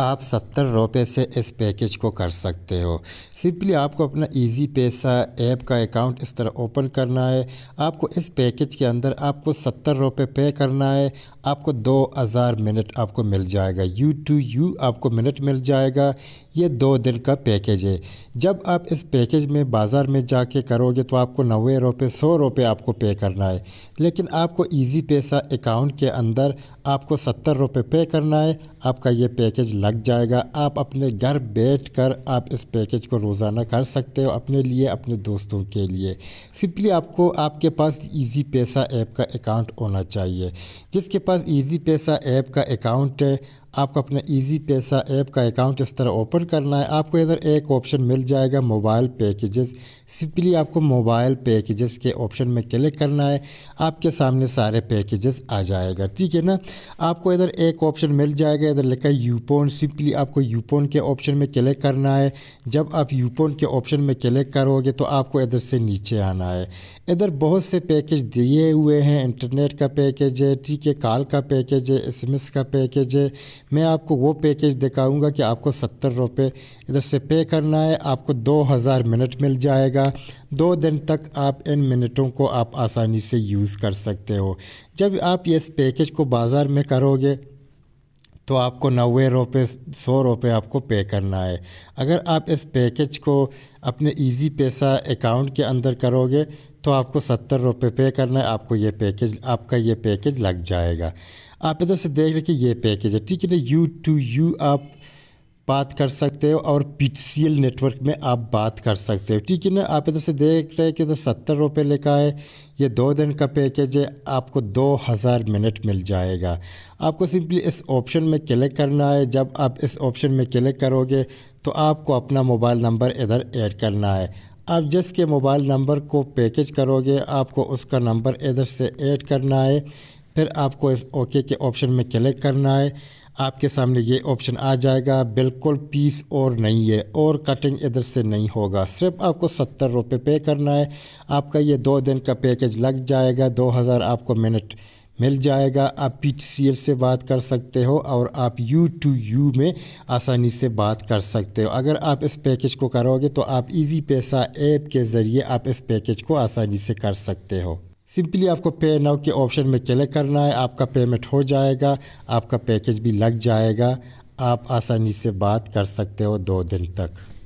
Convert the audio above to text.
आप सत्तर रुपये से इस पैकेज को कर सकते हो सिंपली आपको अपना इजी पैसा ऐप का अकाउंट इस तरह ओपन करना है आपको इस पैकेज के अंदर आपको सत्तर रुपये पे करना है आपको दो हज़ार मिनट आपको मिल जाएगा यू टू यू आपको मिनट मिल जाएगा ये दो दिन का पैकेज है जब आप इस पैकेज में बाज़ार में जाके करोगे तो आपको नबे रुपये सौ रुपये आपको पे करना है लेकिन आपको ईजी पैसा अकाउंट के अंदर आपको सत्तर रुपये पे करना है आपका ये पैकेज लग जाएगा आप अपने घर बैठकर आप इस पैकेज को रोज़ाना कर सकते हो अपने लिए अपने दोस्तों के लिए सिंपली आपको आपके पास इजी पैसा ऐप का अकाउंट होना चाहिए जिसके पास इजी पैसा ऐप का अकाउंट है आपको अपने इजी पैसा ऐप का अकाउंट इस तरह ओपन करना है आपको इधर एक ऑप्शन मिल जाएगा मोबाइल पैकेजेस सिंपली आपको मोबाइल पैकेजेस के ऑप्शन में क्लिक करना है आपके सामने सारे पैकेजेस आ जाएगा ठीक है ना आपको इधर एक ऑप्शन मिल जाएगा इधर लिखा है यूपोन सिंपली आपको यूपोन के ऑप्शन में क्लिक करना है जब आप यूपोन के ऑप्शन में क्लिक करोगे तो आपको इधर से नीचे आना है इधर बहुत से पैकेज दिए हुए हैं इंटरनेट का पैकेज है ठीक है कॉल का पैकेज है एस का पैकेज है मैं आपको वो पैकेज दिखाऊंगा कि आपको सत्तर रुपये इधर से पे करना है आपको दो हज़ार मिनट मिल जाएगा दो दिन तक आप इन मिनटों को आप आसानी से यूज़ कर सकते हो जब आप इस पैकेज को बाज़ार में करोगे तो आपको नवे रुपये सौ रुपये आपको पे करना है अगर आप इस पैकेज को अपने इजी पैसा अकाउंट के अंदर करोगे तो आपको सत्तर रुपये पे करना है आपको ये पैकेज आपका ये पैकेज लग जाएगा आप इधर से देख रहे कि ये पैकेज है ठीक है ना यू टू यू आप बात कर सकते हो और पी नेटवर्क में आप बात कर सकते हो ठीक है ना आप इधर से देख रहे हैं कि तो सत्तर रुपये लिखा है ये दो दिन का पैकेज है आपको दो हज़ार मिनट मिल जाएगा आपको सिंपली इस ऑप्शन में क्लिक करना है जब आप इस ऑप्शन में क्लिक करोगे तो आपको अपना मोबाइल नंबर इधर ऐड करना है आप जिसके मोबाइल नंबर को पैकेज करोगे आपको उसका नंबर इधर से ऐड करना है फिर आपको इस ओके के ऑप्शन में क्लिक करना है आपके सामने ये ऑप्शन आ जाएगा बिल्कुल पीस और नहीं है और कटिंग इधर से नहीं होगा सिर्फ आपको सत्तर रुपये पे करना है आपका ये दो दिन का पैकेज लग जाएगा दो हज़ार आपको मिनट मिल जाएगा आप पी से बात कर सकते हो और आप यू टू यू में आसानी से बात कर सकते हो अगर आप इस पैकेज को करोगे तो आप इजी पैसा ऐप के ज़रिए आप इस पैकेज को आसानी से कर सकते हो सिंपली आपको पे नाउ के ऑप्शन में क्लिक करना है आपका पेमेंट हो जाएगा आपका पैकेज भी लग जाएगा आप आसानी से बात कर सकते हो दो दिन तक